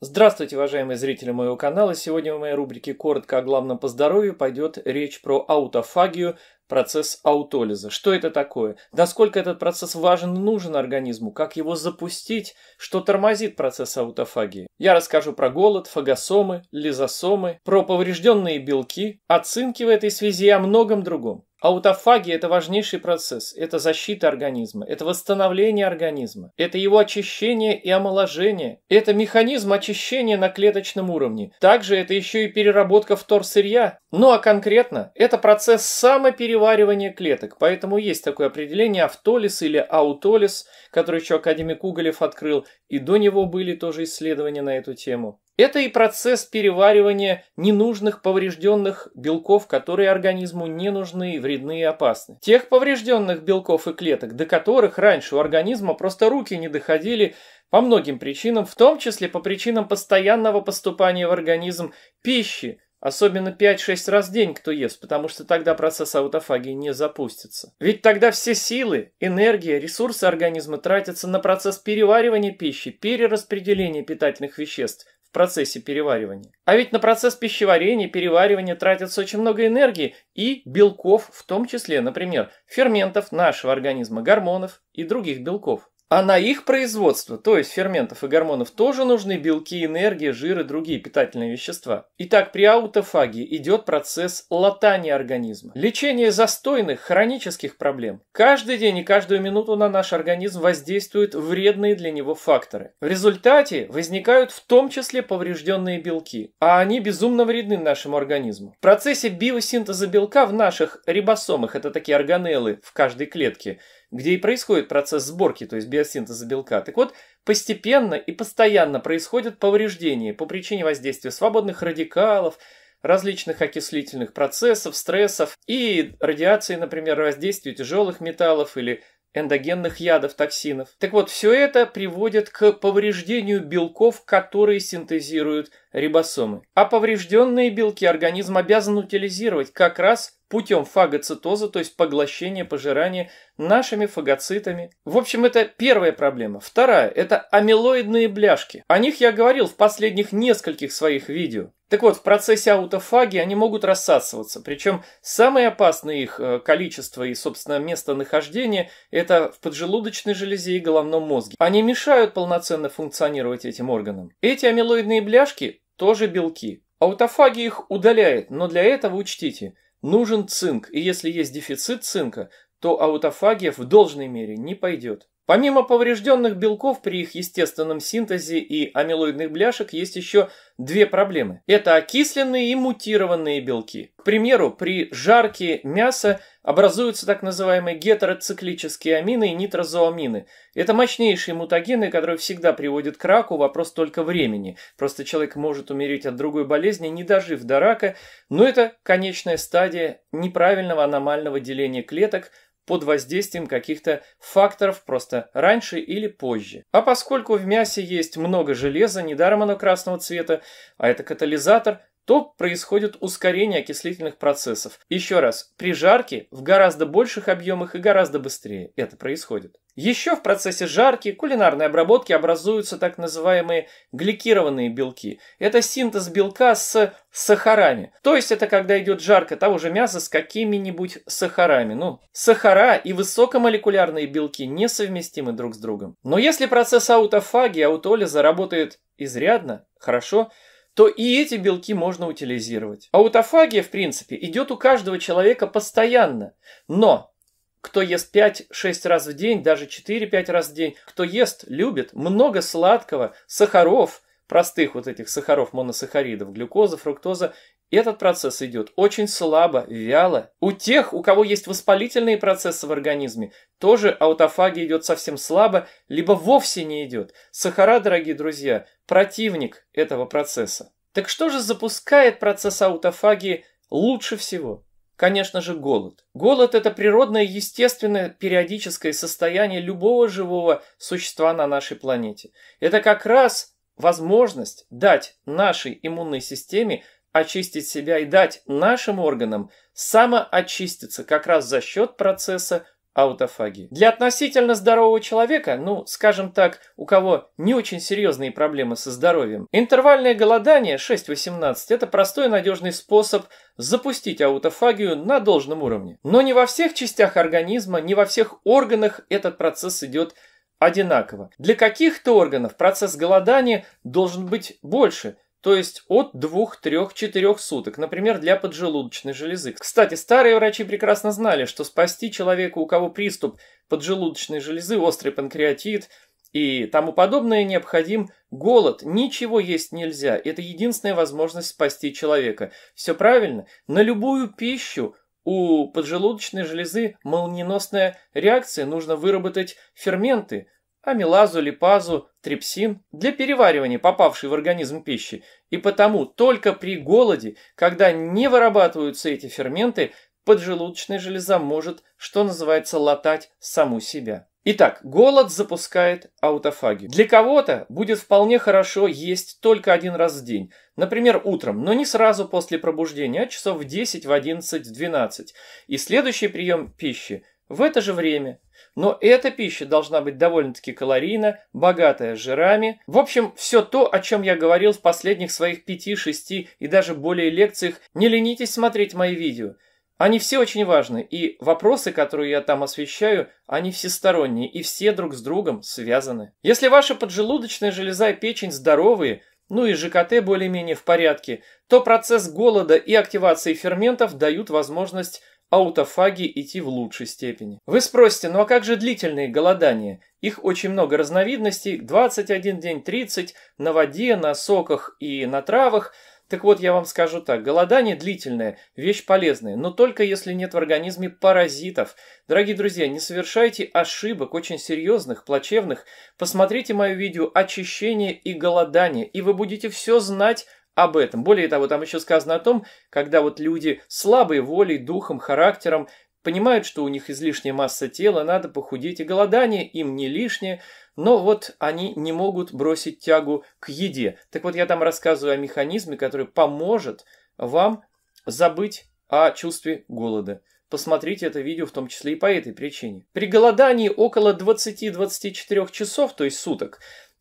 Здравствуйте, уважаемые зрители моего канала. Сегодня в моей рубрике «Коротко о главном по здоровью» пойдет речь про аутофагию, процесс аутолиза. Что это такое? Насколько этот процесс важен и нужен организму? Как его запустить? Что тормозит процесс аутофагии? Я расскажу про голод, фагосомы, лизосомы, про поврежденные белки, оцинки в этой связи и о многом другом. Аутофагия – это важнейший процесс, это защита организма, это восстановление организма, это его очищение и омоложение, это механизм очищения на клеточном уровне. Также это еще и переработка вторсырья. Ну а конкретно, это процесс самопереваривания клеток, поэтому есть такое определение автолиз или аутолиз, который еще академик Уголев открыл, и до него были тоже исследования на эту тему. Это и процесс переваривания ненужных поврежденных белков, которые организму не нужны, вредны и опасны. Тех поврежденных белков и клеток, до которых раньше у организма просто руки не доходили по многим причинам, в том числе по причинам постоянного поступания в организм пищи, Особенно 5-6 раз в день кто ест, потому что тогда процесс аутофагии не запустится. Ведь тогда все силы, энергия, ресурсы организма тратятся на процесс переваривания пищи, перераспределения питательных веществ, в процессе переваривания. А ведь на процесс пищеварения, переваривания тратится очень много энергии и белков, в том числе, например, ферментов нашего организма, гормонов и других белков. А на их производство, то есть ферментов и гормонов, тоже нужны белки, энергия, жиры, другие питательные вещества. Итак, при аутофагии идет процесс латания организма. Лечение застойных, хронических проблем. Каждый день и каждую минуту на наш организм воздействуют вредные для него факторы. В результате возникают в том числе поврежденные белки, а они безумно вредны нашему организму. В процессе биосинтеза белка в наших рибосомах, это такие органеллы в каждой клетке, где и происходит процесс сборки, то есть биосинтеза белка. Так вот, постепенно и постоянно происходят повреждения по причине воздействия свободных радикалов, различных окислительных процессов, стрессов и радиации, например, воздействия тяжелых металлов или эндогенных ядов, токсинов. Так вот, все это приводит к повреждению белков, которые синтезируют рибосомы. А поврежденные белки организм обязан утилизировать как раз путем фагоцитоза, то есть поглощения, пожирания нашими фагоцитами. В общем, это первая проблема. Вторая – это амилоидные бляшки. О них я говорил в последних нескольких своих видео. Так вот, в процессе аутофагии они могут рассасываться, причем самое опасное их э, количество и, собственно, местонахождение – это в поджелудочной железе и головном мозге. Они мешают полноценно функционировать этим органам. Эти амилоидные бляшки – тоже белки. Аутофагия их удаляет, но для этого учтите – Нужен цинк, и если есть дефицит цинка, то аутофагия в должной мере не пойдет. Помимо поврежденных белков при их естественном синтезе и амилоидных бляшек есть еще две проблемы. Это окисленные и мутированные белки. К примеру, при жарке мяса образуются так называемые гетероциклические амины и нитрозоамины. Это мощнейшие мутагены, которые всегда приводят к раку, вопрос только времени. Просто человек может умереть от другой болезни, не дожив до рака, но это конечная стадия неправильного аномального деления клеток – под воздействием каких-то факторов просто раньше или позже. А поскольку в мясе есть много железа, недаром оно красного цвета, а это катализатор, то происходит ускорение окислительных процессов. Еще раз, при жарке в гораздо больших объемах и гораздо быстрее это происходит. Еще в процессе жарки кулинарной обработки образуются так называемые гликированные белки. Это синтез белка с сахарами. То есть это когда идет жарка того же мяса с какими-нибудь сахарами. Ну, сахара и высокомолекулярные белки несовместимы друг с другом. Но если процесс аутофагии, аутолиза работает изрядно, хорошо, то и эти белки можно утилизировать. Аутофагия, в принципе, идет у каждого человека постоянно. Но кто ест 5-6 раз в день, даже 4-5 раз в день, кто ест, любит много сладкого, сахаров, простых вот этих сахаров, моносахаридов, глюкоза, фруктоза, этот процесс идет очень слабо, вяло. У тех, у кого есть воспалительные процессы в организме, тоже аутофагия идет совсем слабо, либо вовсе не идет. Сахара, дорогие друзья, противник этого процесса. Так что же запускает процесс аутофагии лучше всего? Конечно же, голод. Голод – это природное, естественное, периодическое состояние любого живого существа на нашей планете. Это как раз возможность дать нашей иммунной системе очистить себя и дать нашим органам самоочиститься как раз за счет процесса аутофагии. Для относительно здорового человека, ну, скажем так, у кого не очень серьезные проблемы со здоровьем, интервальное голодание 6-18 – это простой и надежный способ запустить аутофагию на должном уровне. Но не во всех частях организма, не во всех органах этот процесс идет одинаково. Для каких-то органов процесс голодания должен быть больше – то есть от 2-3-4 суток, например, для поджелудочной железы. Кстати, старые врачи прекрасно знали, что спасти человека, у кого приступ поджелудочной железы, острый панкреатит и тому подобное, необходим голод. Ничего есть нельзя. Это единственная возможность спасти человека. Все правильно? На любую пищу у поджелудочной железы молниеносная реакция. Нужно выработать ферменты – амилазу, липазу, трипсин для переваривания попавшей в организм пищи. И потому только при голоде, когда не вырабатываются эти ферменты, поджелудочная железа может, что называется, латать саму себя. Итак, голод запускает аутофагию. Для кого-то будет вполне хорошо есть только один раз в день. Например, утром, но не сразу после пробуждения, а часов в 10, в 11, в 12. И следующий прием пищи – в это же время. Но эта пища должна быть довольно-таки калорийна, богатая жирами. В общем, все то, о чем я говорил в последних своих пяти, шести и даже более лекциях. Не ленитесь смотреть мои видео. Они все очень важны, и вопросы, которые я там освещаю, они всесторонние, и все друг с другом связаны. Если ваша поджелудочная железа и печень здоровые, ну и ЖКТ более-менее в порядке, то процесс голода и активации ферментов дают возможность аутофагии идти в лучшей степени. Вы спросите, ну а как же длительные голодания? Их очень много разновидностей, 21 день, 30, на воде, на соках и на травах. Так вот, я вам скажу так, голодание длительное, вещь полезная, но только если нет в организме паразитов. Дорогие друзья, не совершайте ошибок, очень серьезных, плачевных. Посмотрите мое видео «Очищение и голодание», и вы будете все знать, об этом. Более того, там еще сказано о том, когда вот люди слабой волей, духом, характером понимают, что у них излишняя масса тела, надо похудеть, и голодание им не лишнее, но вот они не могут бросить тягу к еде. Так вот, я там рассказываю о механизме, который поможет вам забыть о чувстве голода. Посмотрите это видео в том числе и по этой причине. При голодании около 20-24 часов, то есть суток,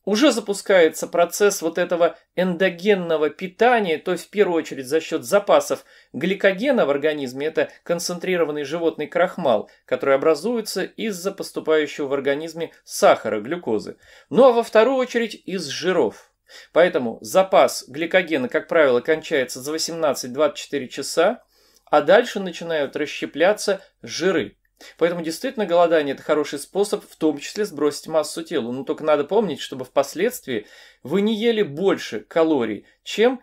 уже запускается процесс вот этого эндогенного питания, то есть в первую очередь за счет запасов гликогена в организме, это концентрированный животный крахмал, который образуется из-за поступающего в организме сахара, глюкозы. Ну а во вторую очередь из жиров. Поэтому запас гликогена, как правило, кончается за 18-24 часа, а дальше начинают расщепляться жиры. Поэтому действительно голодание – это хороший способ в том числе сбросить массу тела. Но только надо помнить, чтобы впоследствии вы не ели больше калорий, чем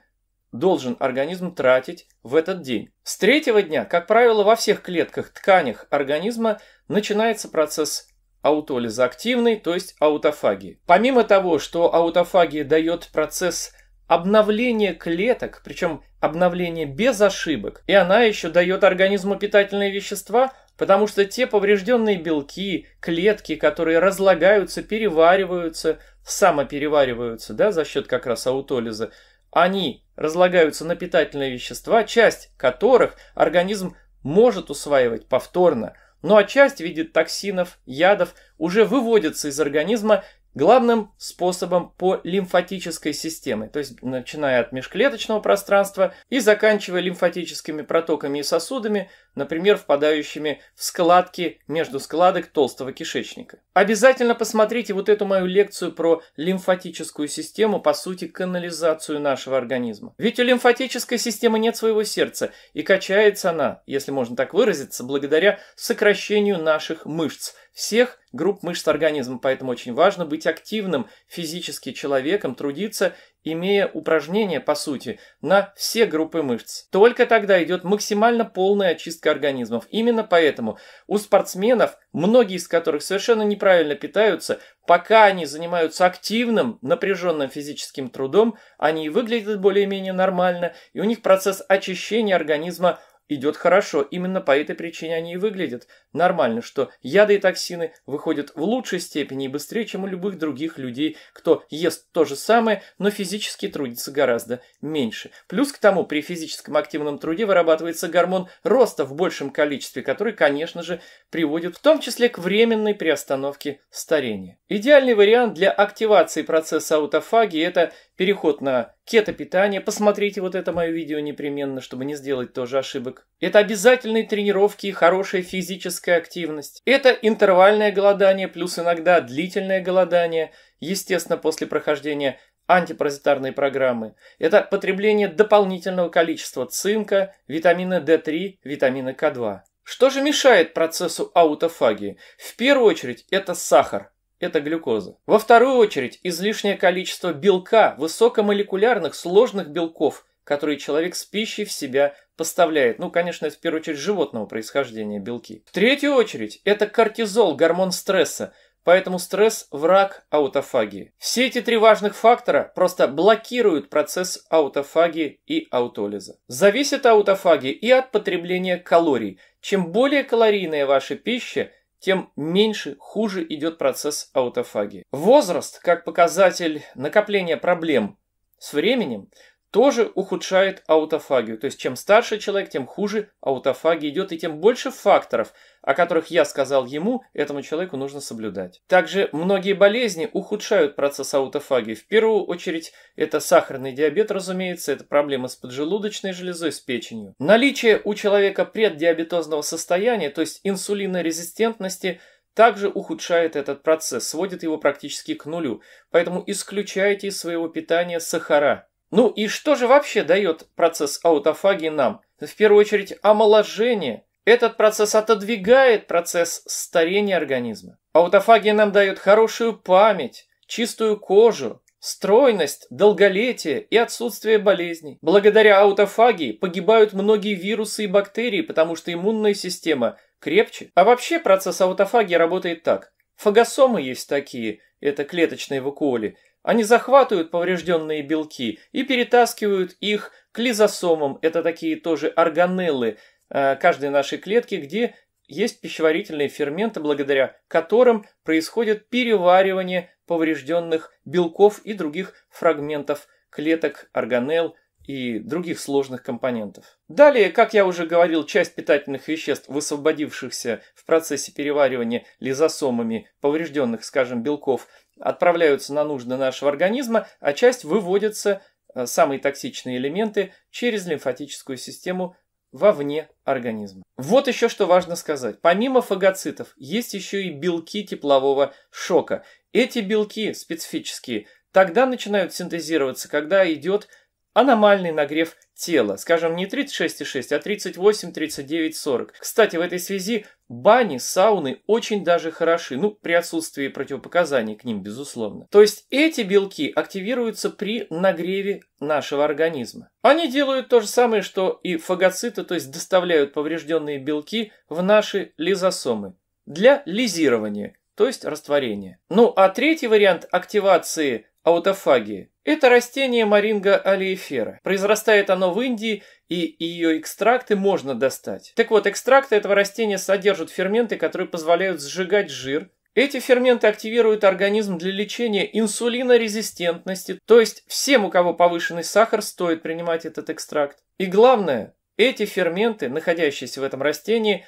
должен организм тратить в этот день. С третьего дня, как правило, во всех клетках, тканях организма начинается процесс аутолиза активный то есть аутофагии. Помимо того, что аутофагия дает процесс обновления клеток, причем обновление без ошибок, и она еще дает организму питательные вещества – потому что те поврежденные белки, клетки, которые разлагаются, перевариваются, самоперевариваются, да, за счет как раз аутолиза, они разлагаются на питательные вещества, часть которых организм может усваивать повторно, ну а часть в виде токсинов, ядов уже выводится из организма главным способом по лимфатической системе, то есть начиная от межклеточного пространства и заканчивая лимфатическими протоками и сосудами, например, впадающими в складки между складок толстого кишечника. Обязательно посмотрите вот эту мою лекцию про лимфатическую систему, по сути, канализацию нашего организма. Ведь у лимфатической системы нет своего сердца, и качается она, если можно так выразиться, благодаря сокращению наших мышц – всех групп мышц организма, поэтому очень важно быть активным физически человеком, трудиться, имея упражнения, по сути, на все группы мышц. Только тогда идет максимально полная очистка организмов. Именно поэтому у спортсменов, многие из которых совершенно неправильно питаются, пока они занимаются активным, напряженным физическим трудом, они выглядят более-менее нормально, и у них процесс очищения организма – идет хорошо. Именно по этой причине они и выглядят нормально, что яды и токсины выходят в лучшей степени и быстрее, чем у любых других людей, кто ест то же самое, но физически трудится гораздо меньше. Плюс к тому, при физическом активном труде вырабатывается гормон роста в большем количестве, который, конечно же, приводит в том числе к временной приостановке старения. Идеальный вариант для активации процесса аутофагии – это переход на кетопитание. посмотрите вот это мое видео непременно, чтобы не сделать тоже ошибок. Это обязательные тренировки и хорошая физическая активность. Это интервальное голодание плюс иногда длительное голодание, естественно, после прохождения антипаразитарной программы. Это потребление дополнительного количества цинка, витамина D3, витамина К2. Что же мешает процессу аутофагии? В первую очередь это сахар это глюкоза. Во вторую очередь, излишнее количество белка, высокомолекулярных сложных белков, которые человек с пищей в себя поставляет. Ну, конечно, это в первую очередь животного происхождения белки. В третью очередь, это кортизол, гормон стресса. Поэтому стресс – враг аутофагии. Все эти три важных фактора просто блокируют процесс аутофагии и аутолиза. Зависит аутофагия и от потребления калорий. Чем более калорийная ваша пища – тем меньше, хуже идет процесс аутофагии. Возраст, как показатель накопления проблем с временем, тоже ухудшает аутофагию. То есть чем старше человек, тем хуже аутофагия идет и тем больше факторов, о которых я сказал ему, этому человеку нужно соблюдать. Также многие болезни ухудшают процесс аутофагии. В первую очередь это сахарный диабет, разумеется, это проблемы с поджелудочной железой, с печенью. Наличие у человека преддиабетозного состояния, то есть инсулинорезистентности – также ухудшает этот процесс, сводит его практически к нулю. Поэтому исключайте из своего питания сахара. Ну и что же вообще дает процесс аутофагии нам? В первую очередь омоложение. Этот процесс отодвигает процесс старения организма. Аутофагия нам дает хорошую память, чистую кожу, стройность, долголетие и отсутствие болезней. Благодаря аутофагии погибают многие вирусы и бактерии, потому что иммунная система крепче. А вообще процесс аутофагии работает так. Фагосомы есть такие, это клеточные вакуоли – они захватывают поврежденные белки и перетаскивают их к лизосомам. Это такие тоже органеллы э, каждой нашей клетки, где есть пищеварительные ферменты, благодаря которым происходит переваривание поврежденных белков и других фрагментов клеток, органелл и других сложных компонентов. Далее, как я уже говорил, часть питательных веществ, высвободившихся в процессе переваривания лизосомами поврежденных, скажем, белков – отправляются на нужды нашего организма, а часть выводятся э, самые токсичные элементы, через лимфатическую систему вовне организма. Вот еще что важно сказать. Помимо фагоцитов, есть еще и белки теплового шока. Эти белки специфические тогда начинают синтезироваться, когда идет аномальный нагрев тела. Скажем, не 36,6, а 38, 39, 40. Кстати, в этой связи Бани, сауны очень даже хороши, ну, при отсутствии противопоказаний к ним, безусловно. То есть эти белки активируются при нагреве нашего организма. Они делают то же самое, что и фагоциты, то есть доставляют поврежденные белки в наши лизосомы для лизирования, то есть растворения. Ну, а третий вариант активации аутофагии – это растение маринга алиефера. Произрастает оно в Индии, и ее экстракты можно достать. Так вот, экстракты этого растения содержат ферменты, которые позволяют сжигать жир. Эти ферменты активируют организм для лечения инсулинорезистентности, то есть всем, у кого повышенный сахар, стоит принимать этот экстракт. И главное, эти ферменты, находящиеся в этом растении,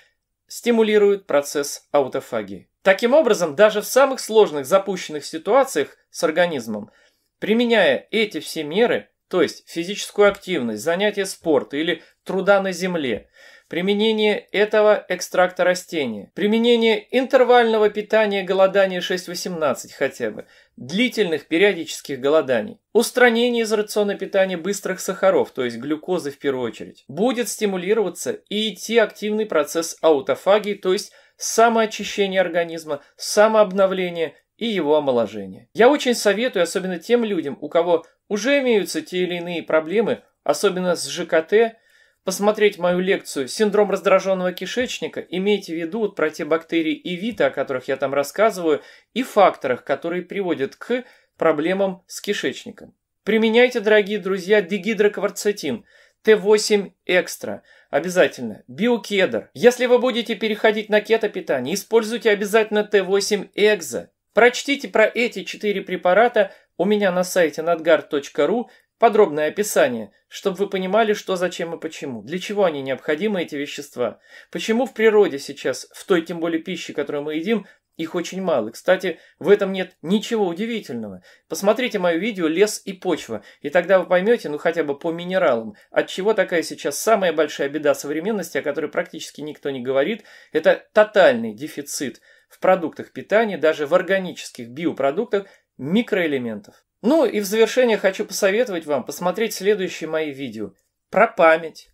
стимулируют процесс аутофагии. Таким образом, даже в самых сложных запущенных ситуациях с организмом – Применяя эти все меры, то есть физическую активность, занятия спорта или труда на земле, применение этого экстракта растения, применение интервального питания голодания 6-18 хотя бы, длительных периодических голоданий, устранение из рациона питания быстрых сахаров, то есть глюкозы в первую очередь, будет стимулироваться и идти активный процесс аутофагии, то есть самоочищение организма, самообновление и его омоложение. Я очень советую, особенно тем людям, у кого уже имеются те или иные проблемы, особенно с ЖКТ, посмотреть мою лекцию «Синдром раздраженного кишечника», имейте в виду про те бактерии и виды, о которых я там рассказываю, и факторах, которые приводят к проблемам с кишечником. Применяйте, дорогие друзья, дегидрокварцетин, Т8 экстра, обязательно, биокедр. Если вы будете переходить на кетопитание, используйте обязательно Т8 экза, Прочтите про эти четыре препарата у меня на сайте надгар.ру подробное описание, чтобы вы понимали, что, зачем и почему, для чего они необходимы, эти вещества, почему в природе сейчас, в той тем более пище, которую мы едим, их очень мало. кстати, в этом нет ничего удивительного. Посмотрите мое видео «Лес и почва», и тогда вы поймете, ну хотя бы по минералам, от чего такая сейчас самая большая беда современности, о которой практически никто не говорит, это тотальный дефицит – в продуктах питания, даже в органических биопродуктах микроэлементов. Ну и в завершение хочу посоветовать вам посмотреть следующие мои видео. Про память,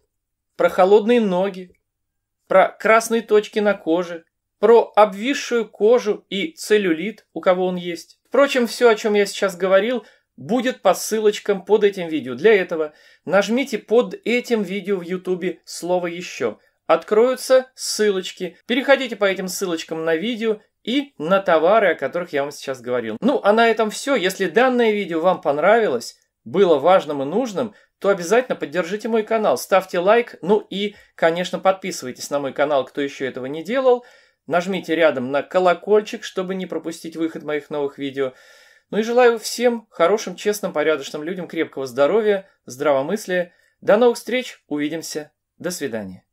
про холодные ноги, про красные точки на коже, про обвисшую кожу и целлюлит, у кого он есть. Впрочем, все, о чем я сейчас говорил, будет по ссылочкам под этим видео. Для этого нажмите под этим видео в YouTube слово «Еще», откроются ссылочки. Переходите по этим ссылочкам на видео и на товары, о которых я вам сейчас говорил. Ну, а на этом все. Если данное видео вам понравилось, было важным и нужным, то обязательно поддержите мой канал, ставьте лайк, ну и, конечно, подписывайтесь на мой канал, кто еще этого не делал. Нажмите рядом на колокольчик, чтобы не пропустить выход моих новых видео. Ну и желаю всем хорошим, честным, порядочным людям крепкого здоровья, здравомыслия. До новых встреч, увидимся, до свидания.